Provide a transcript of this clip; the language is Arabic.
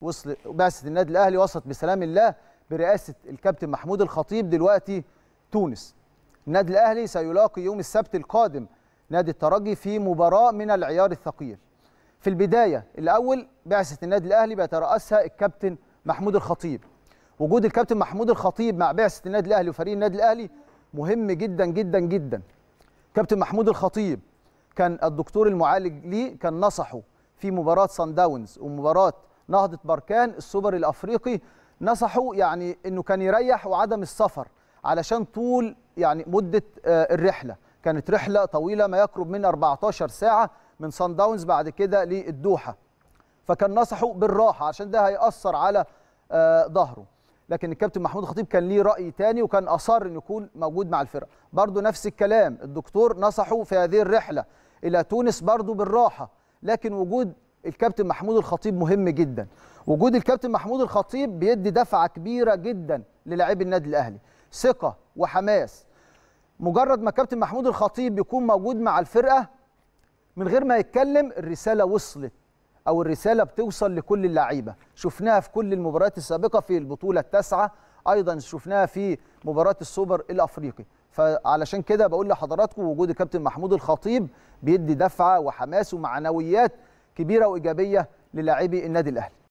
وصل بعثه النادي الاهلي وصلت بسلام الله برئاسه الكابتن محمود الخطيب دلوقتي تونس. النادي الاهلي سيلاقي يوم السبت القادم نادي الترجي في مباراه من العيار الثقيل. في البدايه الاول بعثه النادي الاهلي بيتراسها الكابتن محمود الخطيب. وجود الكابتن محمود الخطيب مع بعثه النادي الاهلي وفريق النادي الاهلي مهم جدا جدا جدا. كابتن محمود الخطيب كان الدكتور المعالج ليه كان نصحه في مباراه سان داونز ومباراه نهضه بركان السوبر الافريقي نصحوا يعني انه كان يريح وعدم السفر علشان طول يعني مده آه، الرحله كانت رحله طويله ما يقرب من 14 ساعه من صن داونز بعد كده للدوحه فكان نصحوا بالراحه عشان ده هياثر على آه، ظهره لكن الكابتن محمود خطيب كان ليه راي تاني وكان اصر انه يكون موجود مع الفرقه برضو نفس الكلام الدكتور نصحه في هذه الرحله الى تونس برضو بالراحه لكن وجود الكابتن محمود الخطيب مهم جدا وجود الكابتن محمود الخطيب بيدي دفعه كبيره جدا للاعبي النادي الاهلي ثقه وحماس مجرد ما كابتن محمود الخطيب يكون موجود مع الفرقه من غير ما يتكلم الرساله وصلت او الرساله بتوصل لكل اللعيبه شفناها في كل المباريات السابقه في البطوله التاسعه ايضا شفناها في مباراه السوبر الافريقي فعلشان كده بقول لحضراتكم وجود الكابتن محمود الخطيب بيدي دفعه وحماس ومعنويات كبيره وايجابيه للاعبي النادي الاهلي